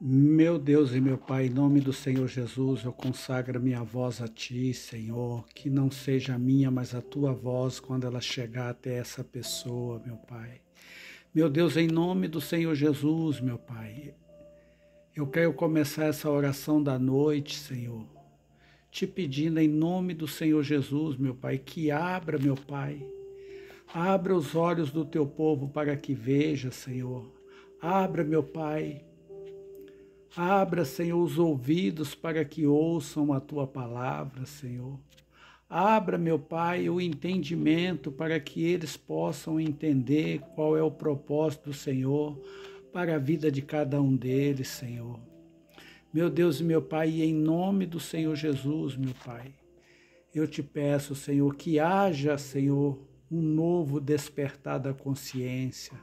Meu Deus e meu Pai, em nome do Senhor Jesus, eu consagro minha voz a Ti, Senhor. Que não seja a minha, mas a Tua voz quando ela chegar até essa pessoa, meu Pai. Meu Deus, em nome do Senhor Jesus, meu Pai, eu quero começar essa oração da noite, Senhor, te pedindo em nome do Senhor Jesus, meu Pai, que abra, meu Pai, abra os olhos do Teu povo para que veja, Senhor. Abra, meu Pai, Abra, Senhor, os ouvidos para que ouçam a tua palavra, Senhor. Abra, meu Pai, o entendimento para que eles possam entender qual é o propósito do Senhor para a vida de cada um deles, Senhor. Meu Deus e meu Pai, em nome do Senhor Jesus, meu Pai, eu te peço, Senhor, que haja, Senhor, um novo despertar da consciência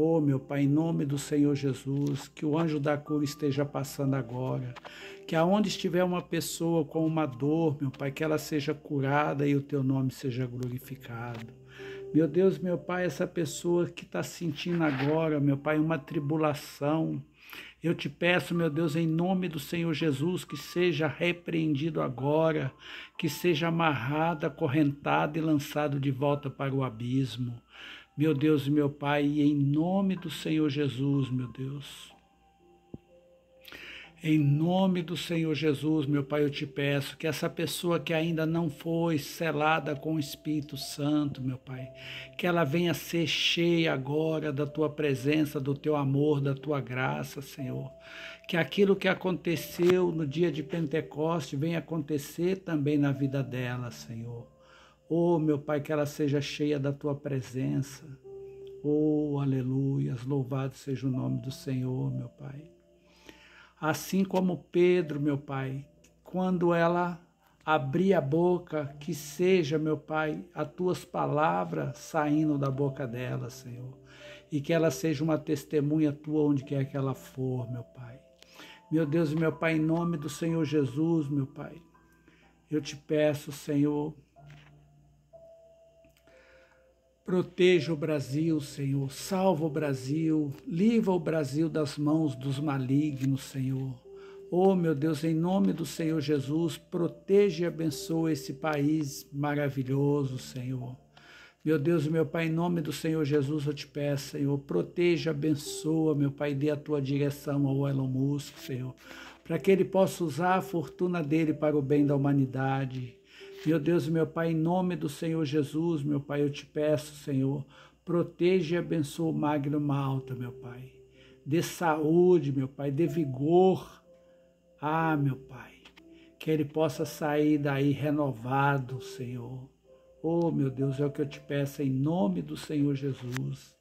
Oh, meu Pai, em nome do Senhor Jesus, que o anjo da cura esteja passando agora. Que aonde estiver uma pessoa com uma dor, meu Pai, que ela seja curada e o teu nome seja glorificado. Meu Deus, meu Pai, essa pessoa que está sentindo agora, meu Pai, uma tribulação. Eu te peço, meu Deus, em nome do Senhor Jesus, que seja repreendido agora, que seja amarrado, acorrentado e lançado de volta para o abismo meu Deus e meu Pai, em nome do Senhor Jesus, meu Deus. Em nome do Senhor Jesus, meu Pai, eu te peço que essa pessoa que ainda não foi selada com o Espírito Santo, meu Pai, que ela venha ser cheia agora da tua presença, do teu amor, da tua graça, Senhor. Que aquilo que aconteceu no dia de Pentecoste venha acontecer também na vida dela, Senhor Oh, meu Pai, que ela seja cheia da tua presença. Oh, aleluia. Louvado seja o nome do Senhor, meu Pai. Assim como Pedro, meu Pai, quando ela abrir a boca, que seja, meu Pai, as tuas palavras saindo da boca dela, Senhor. E que ela seja uma testemunha tua onde quer que ela for, meu Pai. Meu Deus e meu Pai, em nome do Senhor Jesus, meu Pai, eu te peço, Senhor, Proteja o Brasil, Senhor. Salva o Brasil. Livra o Brasil das mãos dos malignos, Senhor. Oh, meu Deus, em nome do Senhor Jesus, proteja e abençoa esse país maravilhoso, Senhor. Meu Deus e meu Pai, em nome do Senhor Jesus, eu te peço, Senhor, proteja, abençoa, meu Pai, dê a tua direção ao Elon Musk, Senhor, para que ele possa usar a fortuna dele para o bem da humanidade. Meu Deus e meu Pai, em nome do Senhor Jesus, meu Pai, eu te peço, Senhor, proteja e abençoa o Magno Malta, meu Pai. Dê saúde, meu Pai, dê vigor. Ah, meu Pai, que ele possa sair daí renovado, Senhor. Oh, meu Deus, é o que eu te peço em nome do Senhor Jesus.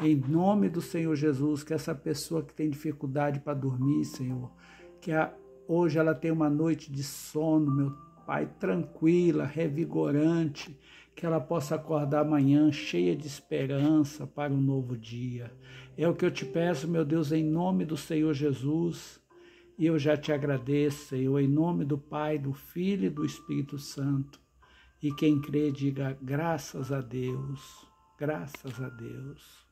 Em nome do Senhor Jesus, que essa pessoa que tem dificuldade para dormir, Senhor, que a, hoje ela tem uma noite de sono, meu Pai, tranquila, revigorante, que ela possa acordar amanhã cheia de esperança para um novo dia. É o que eu te peço, meu Deus, em nome do Senhor Jesus. E eu já te agradeço, Senhor, em nome do Pai, do Filho e do Espírito Santo. E quem crê, diga graças a Deus, graças a Deus.